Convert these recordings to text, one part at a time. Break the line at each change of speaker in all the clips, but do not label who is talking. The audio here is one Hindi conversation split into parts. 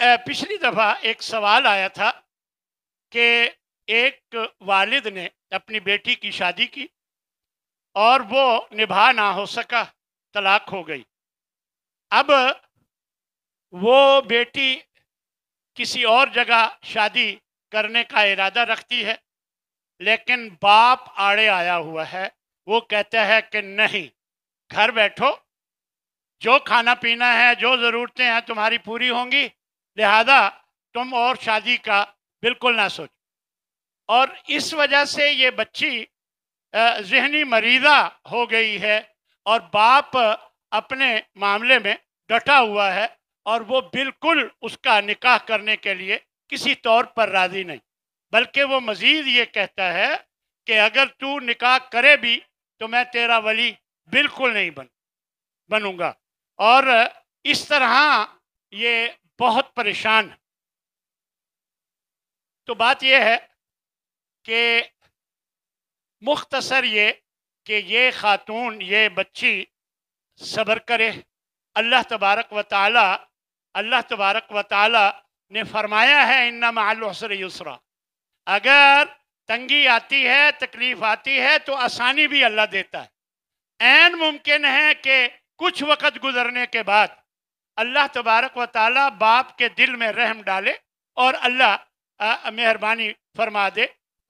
पिछली दफ़ा एक सवाल आया था कि एक वालिद ने अपनी बेटी की शादी की और वो निभा ना हो सका तलाक हो गई अब वो बेटी किसी और जगह शादी करने का इरादा रखती है लेकिन बाप आड़े आया हुआ है वो कहता है कि नहीं घर बैठो जो खाना पीना है जो ज़रूरतें हैं तुम्हारी पूरी होंगी लिहाजा तुम और शादी का बिल्कुल ना सोचो और इस वजह से ये बच्ची जहनी मरीदा हो गई है और बाप अपने मामले में डटा हुआ है और वो बिल्कुल उसका निकाह करने के लिए किसी तौर पर राज़ी नहीं बल्कि वो मज़ीद ये कहता है कि अगर तू निकाह करे भी तो मैं तेरा वली बिल्कुल नहीं बन बनूँगा और इस तरह ये बहुत परेशान तो बात यह है कि मुख्तसर ये कि ये ख़ातून ये बच्ची सब्र करे अल्लाह तबारक व ताला अल्लाह तबारक व ताला ने फरमाया है इन्ना मालसर युसरा अगर तंगी आती है तकलीफ़ आती है तो आसानी भी अल्लाह देता है एन मुमकिन है कि कुछ वक़्त गुजरने के बाद अल्लाह तबारक व ताली बाप के दिल में रहम डाले और अल्लाह मेहरबानी फरमा दे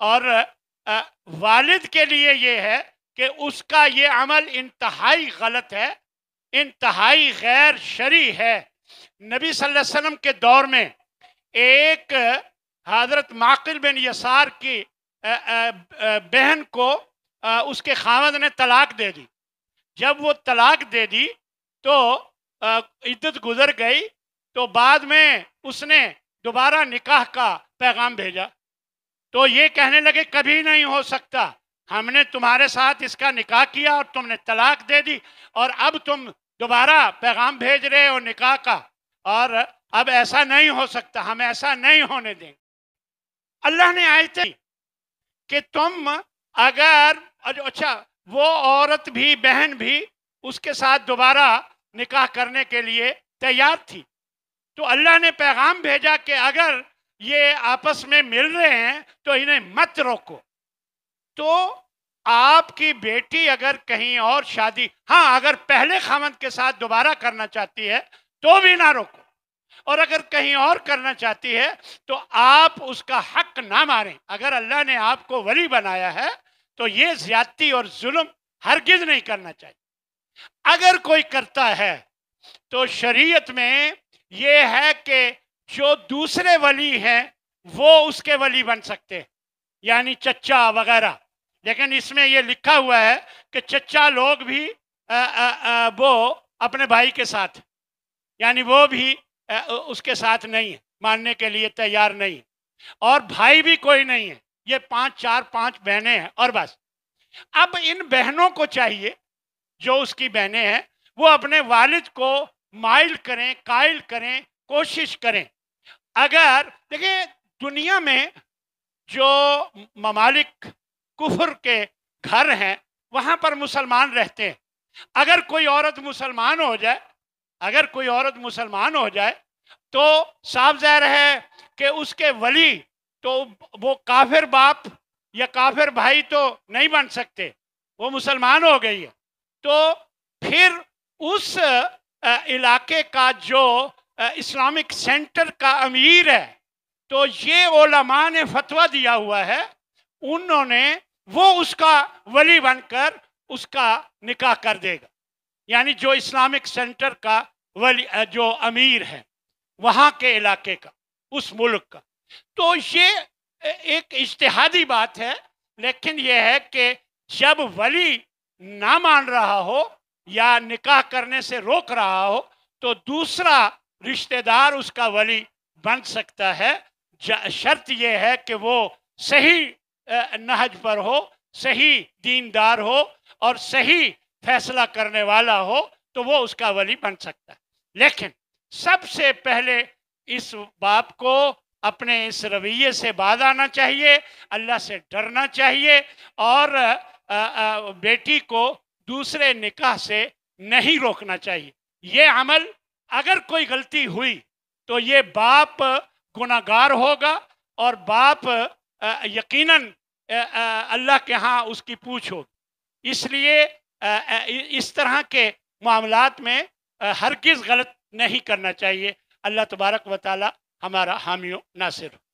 और आ, वालिद के लिए ये है कि उसका ये अमल इंतहाई गलत है इंतहाई गैर शरी है नबी सल्लल्लाहु अलैहि वसल्लम के दौर में एक हज़रत माकिल बिन यसार की बहन को उसके खामद ने तलाक दे दी जब वो तलाक दे दी तो इद्दत गुजर गई तो बाद में उसने दोबारा निकाह का पैगाम भेजा तो ये कहने लगे कभी नहीं हो सकता हमने तुम्हारे साथ इसका निकाह किया और तुमने तलाक दे दी और अब तुम दोबारा पैगाम भेज रहे हो निकाह का और अब ऐसा नहीं हो सकता हम ऐसा नहीं होने देंगे अल्लाह ने आयत कि तुम अगर अच्छा वो औरत भी बहन भी उसके साथ दोबारा निकाह करने के लिए तैयार थी तो अल्लाह ने पैगाम भेजा कि अगर ये आपस में मिल रहे हैं तो इन्हें मत रोको तो आपकी बेटी अगर कहीं और शादी हाँ अगर पहले खामद के साथ दोबारा करना चाहती है तो भी ना रोको और अगर कहीं और करना चाहती है तो आप उसका हक ना मारें अगर अल्लाह ने आपको वली बनाया है तो ये ज्यादती और जुल्म हरगिज नहीं करना चाहिए अगर कोई करता है तो शरीयत में यह है कि जो दूसरे वली हैं वो उसके वली बन सकते हैं यानी चचा वगैरह लेकिन इसमें यह लिखा हुआ है कि चचा लोग भी आ, आ, आ, वो अपने भाई के साथ यानी वो भी आ, उसके साथ नहीं है मानने के लिए तैयार नहीं है और भाई भी कोई नहीं है ये पांच चार पांच बहनें हैं और बस अब इन बहनों को चाहिए जो उसकी बहनें हैं वो अपने वालिद को माइल करें कायल करें कोशिश करें अगर देखिए दुनिया में जो ममालिक कुफर के घर हैं वहाँ पर मुसलमान रहते हैं अगर कोई औरत मुसलमान हो जाए अगर कोई औरत मुसलमान हो जाए तो साफ जाहिर है कि उसके वली तो वो काफिर बाप या काफिर भाई तो नहीं बन सकते वो मुसलमान हो गई है तो फिर उस इलाके का जो इस्लामिक सेंटर का अमीर है तो ये ओलमा ने फतवा दिया हुआ है उन्होंने वो उसका वली बनकर उसका निकाह कर देगा यानी जो इस्लामिक सेंटर का वली जो अमीर है वहाँ के इलाके का उस मुल्क का तो ये एक इश्तहादी बात है लेकिन यह है कि जब वली ना मान रहा हो या निकाह करने से रोक रहा हो तो दूसरा रिश्तेदार उसका वली बन सकता है शर्त यह है कि वो सही नहज पर हो सही दीनदार हो और सही फैसला करने वाला हो तो वो उसका वली बन सकता है लेकिन सबसे पहले इस बाप को अपने इस रवैये से बाज आना चाहिए अल्लाह से डरना चाहिए और बेटी को दूसरे निकाह से नहीं रोकना चाहिए ये अमल अगर कोई गलती हुई तो ये बाप गुनागार होगा और बाप यकीनन अल्लाह के यहाँ उसकी पूछ होगी इसलिए इस तरह के मामलात में हर किस गलत नहीं करना चाहिए अल्लाह तबारक व ताली हमारा हामियों नासिर